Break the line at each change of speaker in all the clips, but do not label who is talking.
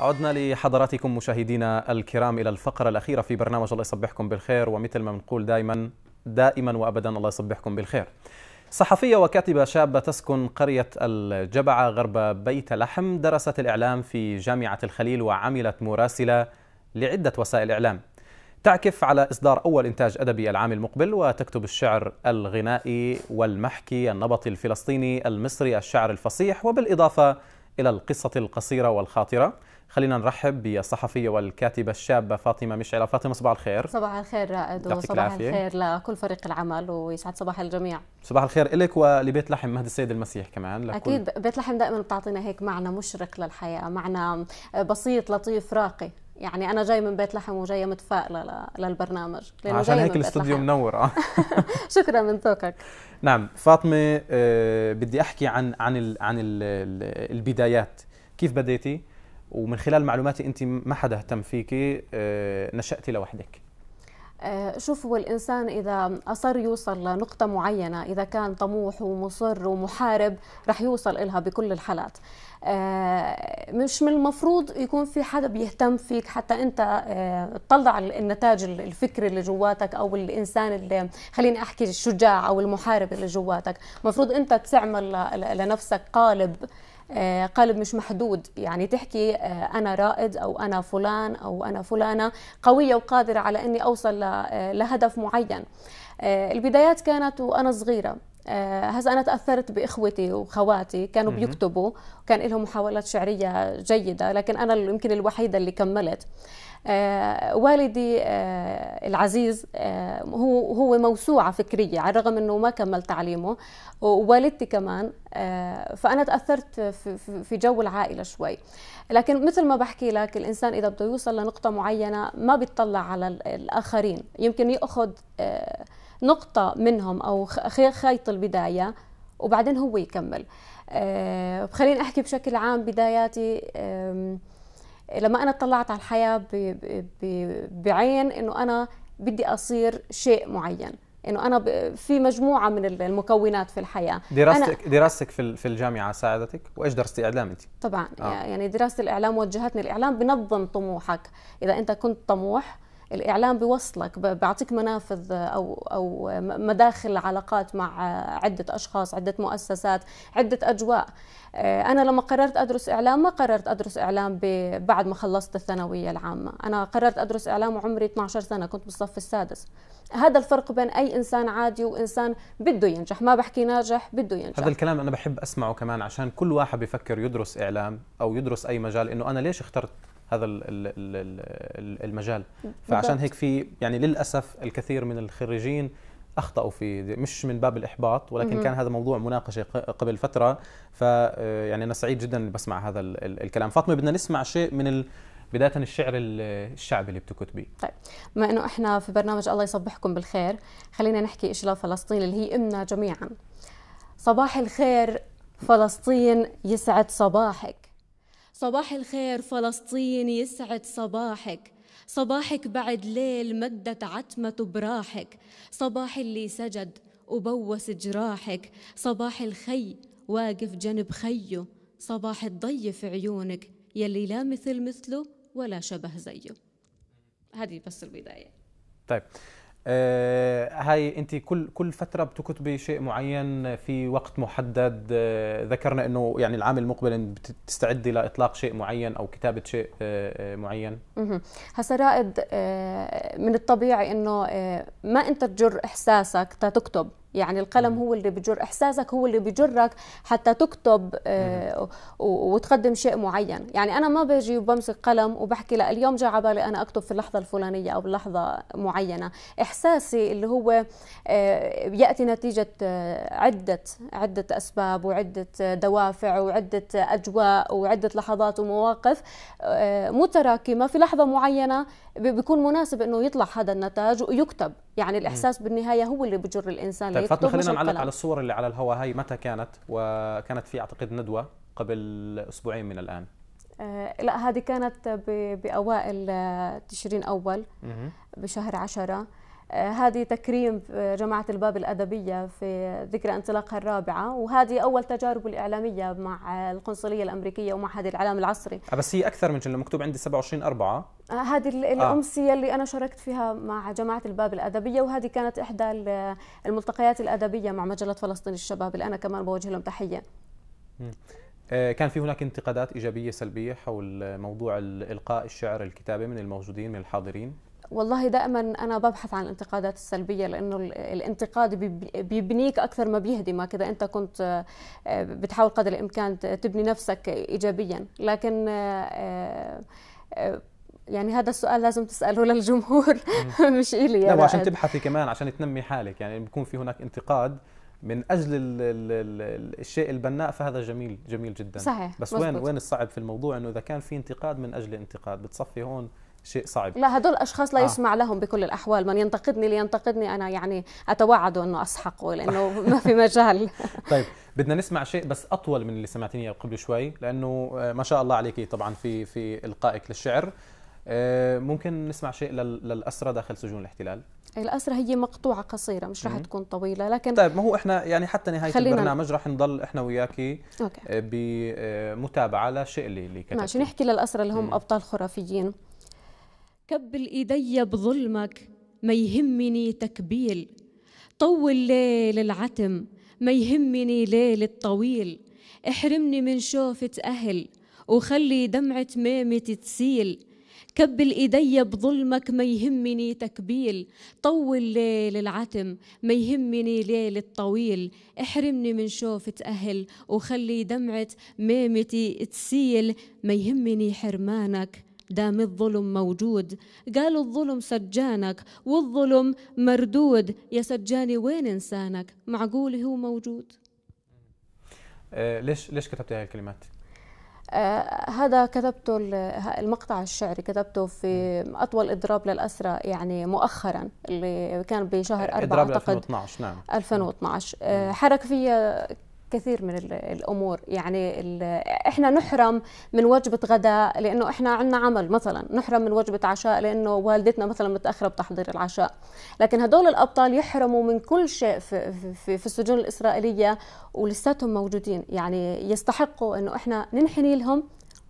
عدنا لحضراتكم مشاهدينا الكرام الى الفقره الاخيره في برنامج الله يصبحكم بالخير ومثل ما بنقول دائما دائما وابدا الله يصبحكم بالخير. صحفية وكاتبة شابة تسكن قرية الجبعة غرب بيت لحم درست الإعلام في جامعة الخليل وعملت مراسلة لعدة وسائل إعلام تعكف على إصدار أول إنتاج أدبي العام المقبل وتكتب الشعر الغنائي والمحكي النبطي الفلسطيني المصري الشعر الفصيح وبالإضافة إلى القصة القصيرة والخاطرة خلينا نرحب بالصحفية والكاتبة الشابة فاطمة مشعل فاطمة صباح الخير
صباح الخير رائد وصباح الخير لكل فريق العمل ويسعد صباح الجميع
صباح الخير لك ولبيت لحم مهدي السيد المسيح كمان لكل... أكيد
بيت لحم دائما بتعطينا هيك معنى مشرق للحياة معنى بسيط لطيف راقي يعني انا جاي من بيت لحم وجايه متفائله للبرنامج لأنه عشان هيك الاستوديو منور اه شكرا من توكك
نعم فاطمه آه، بدي احكي عن عن عن البدايات كيف بديتي ومن خلال معلوماتي انت ما حدا اهتم فيكي آه، نشاتي لوحدك
آه، شوف هو الإنسان إذا أصر يوصل لنقطة معينة إذا كان طموح ومصر ومحارب رح يوصل إلها بكل الحالات آه، مش من المفروض يكون في حدا بيهتم فيك حتى انت آه، تطلع النتاج الفكري اللي جواتك او الانسان اللي خليني احكي الشجاع او المحارب اللي جواتك المفروض انت تعمل لنفسك قالب آه، قالب مش محدود يعني تحكي آه، انا رائد او انا فلان او انا فلانه قويه وقادره على اني اوصل آه، لهدف معين البدايات كانت وانا صغيره هذا آه، أنا تأثرت بإخوتي وخواتي كانوا بيكتبوا وكان لهم محاولات شعرية جيدة لكن أنا يمكن الوحيدة اللي كملت آه والدي آه العزيز آه هو هو موسوعه فكريه على الرغم انه ما كمل تعليمه ووالدتي كمان آه، فانا تاثرت في, في جو العائله شوي لكن مثل ما بحكي لك الانسان اذا بده يوصل لنقطه معينه ما بيطلع على الاخرين يمكن ياخذ آه، نقطة منهم أو خيط البداية وبعدين هو يكمل أه خليني أحكي بشكل عام بداياتي أه لما أنا اطلعت على الحياة بعين إنه أنا بدي أصير شيء معين انه انا في مجموعه من المكونات في الحياه دراستك أنا
دراستك في الجامعه ساعدتك وايش درستي اعلام انت
طبعا آه. يعني دراسه الاعلام وجهتني الاعلام بنظم طموحك اذا انت كنت طموح الاعلام بيوصلك بيعطيك منافذ او او مداخل علاقات مع عده اشخاص عده مؤسسات عده اجواء آه، انا لما قررت ادرس اعلام ما قررت ادرس اعلام بعد ما خلصت الثانويه العامه انا قررت ادرس اعلام وعمري 12 سنه كنت بالصف السادس هذا الفرق بين اي انسان عادي وانسان بده ينجح ما بحكي ناجح بده ينجح هذا
الكلام انا بحب اسمعه كمان عشان كل واحد بفكر يدرس اعلام او يدرس اي مجال انه انا ليش اخترت هذا المجال فعشان هيك في يعني للاسف الكثير من الخريجين اخطاوا في مش من باب الاحباط ولكن كان هذا موضوع مناقشه قبل فتره فيعني آه، انا سعيد جدا بسمع هذا الكلام فاطمه بدنا نسمع شيء من ال... بدايه الشعر الشعبي اللي بتكتبي طيب
بما انه احنا في برنامج الله يصبحكم بالخير خلينا نحكي شيء لفلسطين اللي هي امنا جميعا صباح الخير فلسطين يسعد صباحك صباح الخير فلسطين يسعد صباحك صباحك بعد ليل مدت عتمة براحك صباح اللي سجد وبوس جراحك صباح الخي واقف جنب خيه صباح الضي في عيونك يلي لا مثل مثله ولا شبه زيه هذه بس البداية
طيب آه، هاي انت كل كل فتره بتكتبي شيء معين في وقت محدد آه، ذكرنا انه يعني العام المقبل بتستعدي لاطلاق شيء معين او كتابه شيء آه، معين
هسا رائد من الطبيعي انه ما انت تجر احساسك تكتب يعني القلم هو اللي بجر احساسك هو اللي بجرك حتى تكتب آه، وتقدم شيء معين يعني انا ما باجي وبمسك قلم وبحكي لا اليوم جاء على بالي انا اكتب في اللحظه الفلانيه او بلحظه معينه احساسي اللي هو آه، ياتي نتيجه آه، عده عده اسباب وعده دوافع وعده اجواء وعده لحظات ومواقف متراكمه في لحظه معينه بيكون مناسب انه يطلع هذا النتاج ويكتب يعني الاحساس بالنهايه هو اللي بجر الانسان طيب فاطمه خلينا نعلق على
الصور اللي على الهواء هاي متى كانت وكانت في اعتقد ندوه قبل اسبوعين من الان
آه لا هذه كانت باوائل آه، تشرين اول بشهر عشرة آه، هذه تكريم آه، جماعة الباب الأدبية في ذكرى انطلاقها الرابعة وهذه أول تجارب الإعلامية مع القنصلية الأمريكية ومعهد الإعلام العصري
آه، بس هي أكثر من جنة مكتوب عندي 27 أربعة
هذه الأمسية آه. اللي أنا شاركت فيها مع جماعة الباب الأدبية وهذه كانت إحدى الملتقيات الأدبية مع مجلة فلسطين الشباب اللي أنا كمان بوجه لهم تحية
كان في هناك انتقادات إيجابية سلبية حول موضوع الإلقاء الشعر الكتابة من الموجودين من الحاضرين
والله دائما انا ببحث عن الانتقادات السلبيه لانه الانتقاد بيبنيك اكثر ما بيهدمك اذا انت كنت آه، بتحاول قدر الامكان تبني نفسك ايجابيا لكن آه، آه، يعني هذا السؤال لازم تساله للجمهور مش الي لا وعشان
تبحثي كمان عشان تنمي حالك يعني بكون في هناك انتقاد من اجل الـ الـ الـ الشيء البناء فهذا جميل جميل جدا صحيح بس مزبوط. وين وين الصعب في الموضوع انه اذا كان في انتقاد من اجل انتقاد بتصفي هون شيء صعب لا هدول
الاشخاص لا آه. يسمع لهم بكل الاحوال من ينتقدني لينتقدني انا يعني اتوعد انه اسحقه لانه ما في مجال
طيب بدنا نسمع شيء بس اطول من اللي سمعتيني قبل شوي لانه آه، ما شاء الله عليك طبعا في في القائك للشعر آه، ممكن نسمع شيء للأسرة داخل سجون الاحتلال
الأسرة هي مقطوعة قصيرة مش راح تكون طويلة لكن طيب
ما هو احنا يعني حتى نهاية البرنامج راح نضل احنا وياكي آه، بمتابعة لشيء اللي اللي كتبتي ماشي
نحكي للأسرة اللي هم مم. أبطال خرافيين كبل إيدي بظلمك ما يهمني تكبيل طول ليل العتم ما يهمني ليل الطويل احرمني من شوفة أهل وخلي دمعة ميمتي تسيل كبل إيدي بظلمك ما يهمني تكبيل طول ليل العتم ما يهمني ليل الطويل احرمني من شوفة أهل وخلي دمعة ميمتي تسيل ما يهمني حرمانك دام الظلم موجود قالوا الظلم سجانك والظلم مردود يا سجاني وين إنسانك معقول هو موجود
آه، ليش ليش كتبت هاي الكلمات؟
آه هذا كتبته المقطع الشعري كتبته في أطول إضراب للأسرة يعني مؤخرا اللي كان بشهر 4 إضراب أعتقد 2012 نعم 2012 آه حرك فيها كثير من الامور يعني احنا نحرم من وجبه غداء لانه احنا عندنا عمل مثلا نحرم من وجبه عشاء لانه والدتنا مثلا متاخره بتحضير العشاء لكن هدول الابطال يحرموا من كل شيء في, في, في السجون الاسرائيليه ولساتهم موجودين يعني يستحقوا انه احنا ننحني لهم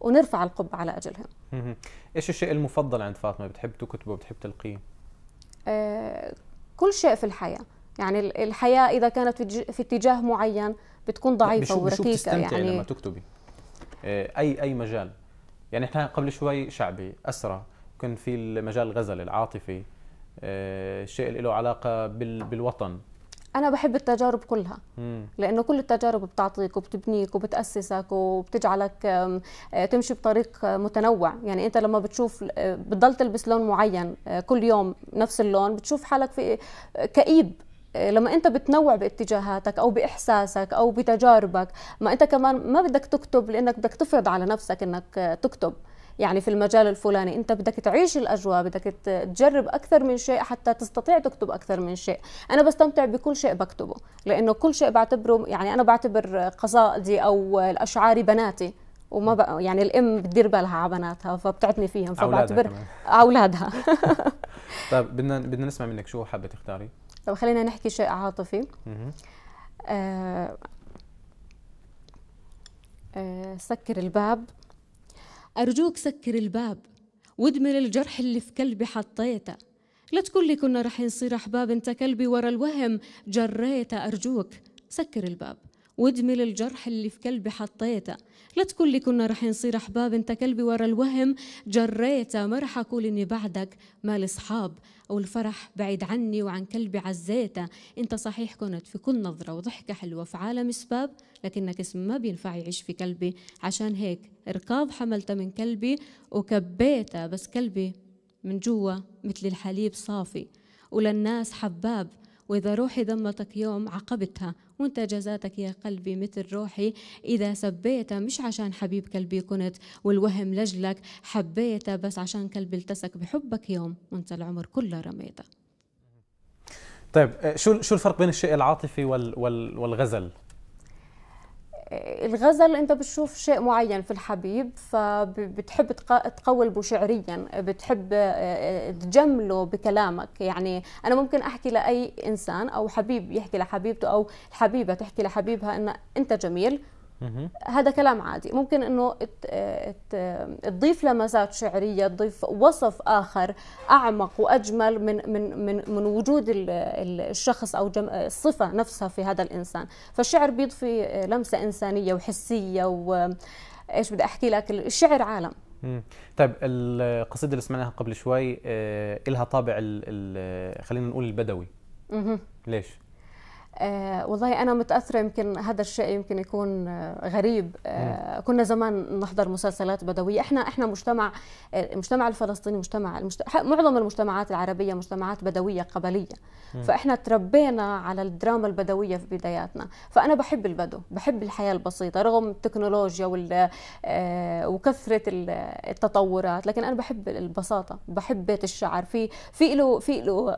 ونرفع القبعه على اجلهم
ايش الشيء المفضل عند فاطمه بتحب تكتبه بتحب تلقيه
آه كل شيء في الحياه يعني الحياه اذا كانت في اتجاه معين بتكون ضعيفه وركيكه يعني لما
تكتبي آه، اي اي مجال يعني احنا قبل شوي شعبي اسرى كان في المجال الغزل العاطفي الشيء آه، اللي له علاقه بالوطن
انا بحب التجارب كلها لانه كل التجارب بتعطيك وبتبنيك وبتاسسك وبتجعلك آه، تمشي بطريق متنوع يعني انت لما بتشوف بتضل تلبس لون معين كل يوم نفس اللون بتشوف حالك في كئيب لما انت بتنوع باتجاهاتك او باحساسك او بتجاربك ما انت كمان ما بدك تكتب لانك بدك تفرض على نفسك انك تكتب يعني في المجال الفلاني انت بدك تعيش الاجواء بدك تجرب اكثر من شيء حتى تستطيع تكتب اكثر من شيء انا بستمتع بكل شيء بكتبه لانه كل شيء بعتبره يعني انا بعتبر قصائدي او الاشعار بناتي وما بقى يعني الام بتدير بالها على بناتها فبتعتني فيهم فبعتبر اولادها
طيب بدنا بدنا نسمع منك شو حابه تختاري
طب خلينا نحكي شيء عاطفي آه، آه، سكر الباب أرجوك سكر الباب وادمر الجرح اللي في كلبي حطيته لا تقول لي كنا رح نصير أحباب انت كلبي ورا الوهم جريته أرجوك سكر الباب واجمل الجرح اللي في قلبي حطيته لا تقول لي كنا رح نصير أحباب أنت كلبي ورا الوهم جريته ما رح أقول إني بعدك مال أصحاب أو الفرح بعيد عني وعن كلبي عزيته أنت صحيح كنت في كل نظرة وضحكة حلوة في عالم اسباب لكنك اسم ما بينفع يعيش في كلبي عشان هيك ركاب حملته من كلبي وكبيته بس قلبي من جوا مثل الحليب صافي وللناس حباب وإذا روحي ضمتك يوم عقبتها وانت جزاتك يا قلبي مثل روحي إذا سبيتها مش عشان حبيب قلبي كنت والوهم لجلك حبيتها بس عشان قلبي التسك بحبك يوم وانت العمر كله رميتها
طيب شو شو الفرق بين الشيء العاطفي والغزل؟
الغزل انت بتشوف شيء معين في الحبيب فبتحب تقولبه شعريا بتحب آه، آه، تجمله بكلامك يعني انا ممكن احكي لاي انسان او حبيب يحكي لحبيبته او الحبيبه تحكي لحبيبها ان انت جميل هذا كلام عادي ممكن انه تضيف لمسات شعريه تضيف وصف اخر اعمق واجمل من من من, من وجود الشخص او الصفه نفسها في هذا الانسان فالشعر بيضفي لمسه انسانيه وحسيه وايش بدي احكي لك الشعر عالم
طيب القصيده اللي سمعناها قبل شوي آه، إلها طابع خلينا نقول البدوي ليش
آه، والله انا متاثره يمكن هذا الشيء يمكن يكون آه، غريب آه كنا زمان نحضر مسلسلات بدويه احنا احنا مجتمع المجتمع آه، الفلسطيني مجتمع, معظم المجتمعات العربيه مجتمعات بدويه قبليه فاحنا تربينا على الدراما البدويه في بداياتنا فانا بحب البدو بحب الحياه البسيطه رغم التكنولوجيا وال وكثره التطورات لكن انا بحب البساطه بحب بيت الشعر في في له في له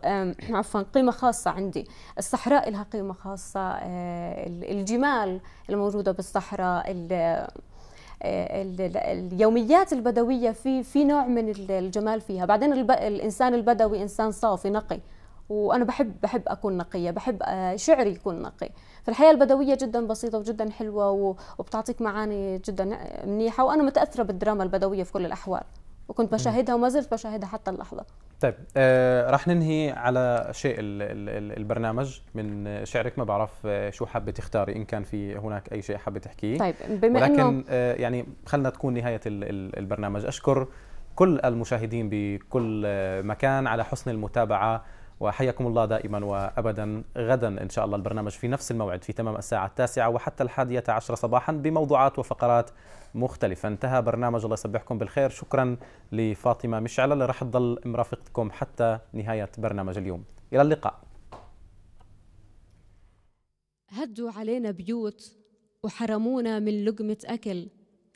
عفوا قيمه خاصه عندي الصحراء لها قيمه منظومة خاصة آه، الجمال الموجودة بالصحراء آه، اليوميات البدوية في في نوع من الجمال فيها بعدين الإنسان البدوي إنسان صافي نقي وانا بحب بحب اكون نقيه بحب آه، شعري يكون نقي فالحياه البدويه جدا بسيطه وجدا حلوه وبتعطيك معاني جدا منيحه وانا متاثره بالدراما البدويه في كل الاحوال وكنت بشاهدها وما زلت بشاهدها حتى اللحظه
طيب آه راح ننهي على شيء الـ الـ البرنامج من شعرك ما بعرف آه، شو حابه تختاري ان كان في هناك اي شيء حابه تحكيه طيب بما ولكن إنه آه يعني خلنا تكون نهايه الـ البرنامج اشكر كل المشاهدين بكل آه، مكان على حسن المتابعه وحياكم الله دائما وابدا غدا ان شاء الله البرنامج في نفس الموعد في تمام الساعه التاسعه وحتى الحادية عشر صباحا بموضوعات وفقرات مختلفه انتهى برنامج الله يسبحكم بالخير شكرا لفاطمه مشعل اللي راح تضل مرافقتكم حتى نهايه برنامج اليوم الى اللقاء
هدوا علينا بيوت وحرمونا من لقمه اكل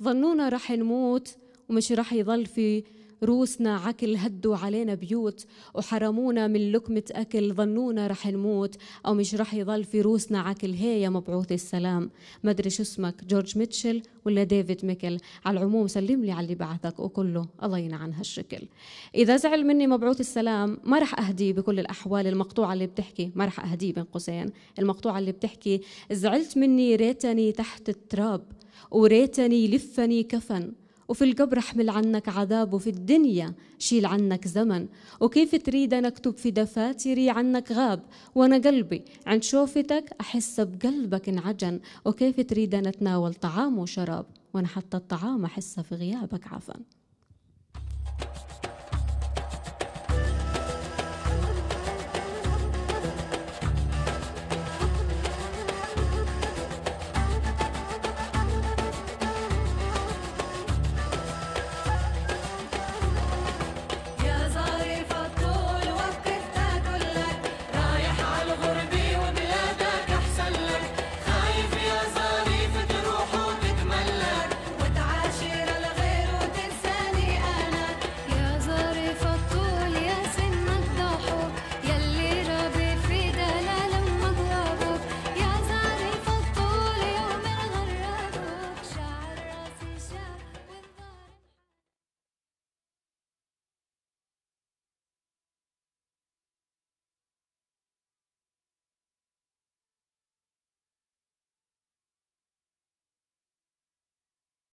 ظنونا رح نموت ومش رح يضل في روسنا عكل هدوا علينا بيوت وحرمونا من لقمة أكل ظنونا رح نموت أو مش رح يضل في روسنا عكل هي يا مبعوث السلام ما أدري شو اسمك جورج ميتشل ولا ديفيد ميكل على العموم سلم لي على اللي بعثك وكله الله ينعن هالشكل إذا زعل مني مبعوث السلام ما رح أهديه بكل الأحوال المقطوعة اللي بتحكي ما رح أهديه بين قوسين المقطوعة اللي بتحكي زعلت مني ريتني تحت التراب وريتني لفني كفن وفي القبر احمل عنك عذاب وفي الدنيا شيل عنك زمن وكيف تريد أنا أكتب في دفاتري عنك غاب وأنا قلبي عند شوفتك أحس بقلبك انعجن وكيف تريد أنا أتناول طعام وشراب وأنا حتى الطعام أحس في غيابك عفن